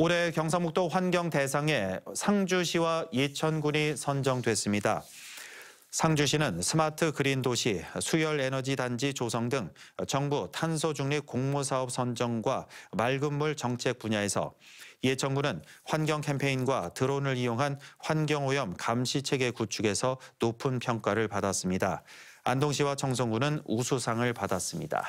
올해 경상북도 환경 대상에 상주시와 예천군이 선정됐습니다. 상주시는 스마트 그린 도시, 수열 에너지 단지 조성 등 정부 탄소 중립 공모 사업 선정과 맑은 물 정책 분야에서 예천군은 환경 캠페인과 드론을 이용한 환경오염 감시 체계 구축에서 높은 평가를 받았습니다. 안동시와 청송군은 우수상을 받았습니다.